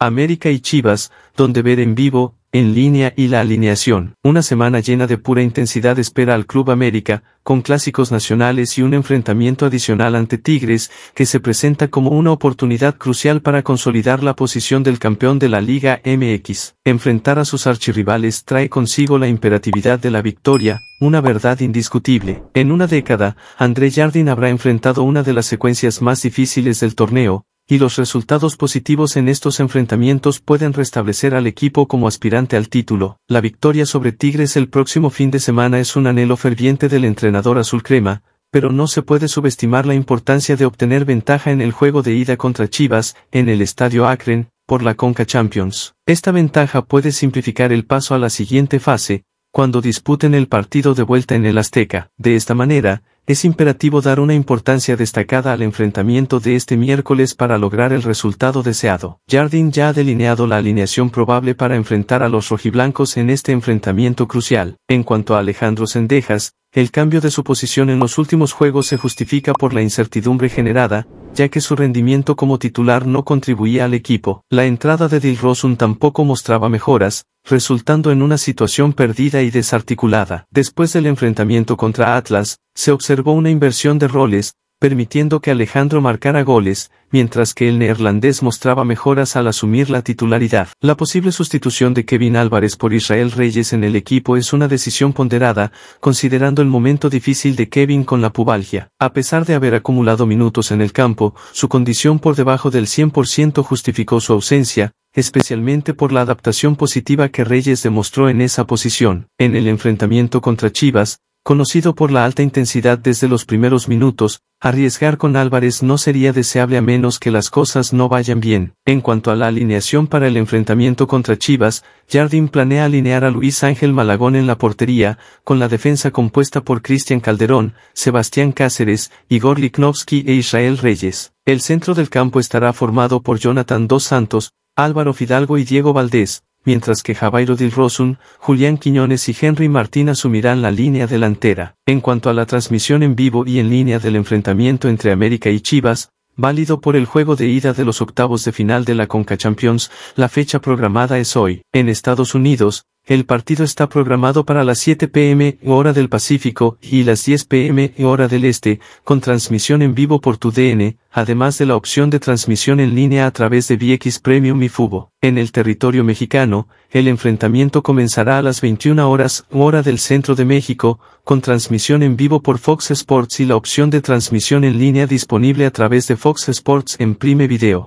América y Chivas, donde ver en vivo, en línea y la alineación. Una semana llena de pura intensidad espera al Club América, con clásicos nacionales y un enfrentamiento adicional ante Tigres, que se presenta como una oportunidad crucial para consolidar la posición del campeón de la Liga MX. Enfrentar a sus archirrivales trae consigo la imperatividad de la victoria, una verdad indiscutible. En una década, André Jardín habrá enfrentado una de las secuencias más difíciles del torneo, y los resultados positivos en estos enfrentamientos pueden restablecer al equipo como aspirante al título. La victoria sobre Tigres el próximo fin de semana es un anhelo ferviente del entrenador azul crema, pero no se puede subestimar la importancia de obtener ventaja en el juego de ida contra Chivas, en el Estadio Akron, por la Conca Champions. Esta ventaja puede simplificar el paso a la siguiente fase, cuando disputen el partido de vuelta en el Azteca. De esta manera, es imperativo dar una importancia destacada al enfrentamiento de este miércoles para lograr el resultado deseado. Jardín ya ha delineado la alineación probable para enfrentar a los rojiblancos en este enfrentamiento crucial. En cuanto a Alejandro Sendejas, el cambio de su posición en los últimos juegos se justifica por la incertidumbre generada, ya que su rendimiento como titular no contribuía al equipo. La entrada de Dilrosun tampoco mostraba mejoras, resultando en una situación perdida y desarticulada. Después del enfrentamiento contra Atlas, se observó una inversión de roles, permitiendo que Alejandro marcara goles, mientras que el neerlandés mostraba mejoras al asumir la titularidad. La posible sustitución de Kevin Álvarez por Israel Reyes en el equipo es una decisión ponderada, considerando el momento difícil de Kevin con la pubalgia. A pesar de haber acumulado minutos en el campo, su condición por debajo del 100% justificó su ausencia, especialmente por la adaptación positiva que Reyes demostró en esa posición. En el enfrentamiento contra Chivas, Conocido por la alta intensidad desde los primeros minutos, arriesgar con Álvarez no sería deseable a menos que las cosas no vayan bien. En cuanto a la alineación para el enfrentamiento contra Chivas, Jardín planea alinear a Luis Ángel Malagón en la portería, con la defensa compuesta por Cristian Calderón, Sebastián Cáceres, Igor Liknovsky e Israel Reyes. El centro del campo estará formado por Jonathan Dos Santos, Álvaro Fidalgo y Diego Valdés, mientras que Javairo Dilrosun, Julián Quiñones y Henry Martín asumirán la línea delantera. En cuanto a la transmisión en vivo y en línea del enfrentamiento entre América y Chivas, válido por el juego de ida de los octavos de final de la Conca Champions, la fecha programada es hoy. En Estados Unidos, el partido está programado para las 7 pm hora del Pacífico y las 10 pm hora del Este, con transmisión en vivo por TUDN, además de la opción de transmisión en línea a través de VX Premium y Fubo. En el territorio mexicano, el enfrentamiento comenzará a las 21 horas hora del centro de México, con transmisión en vivo por Fox Sports y la opción de transmisión en línea disponible a través de Fox Sports en Prime Video.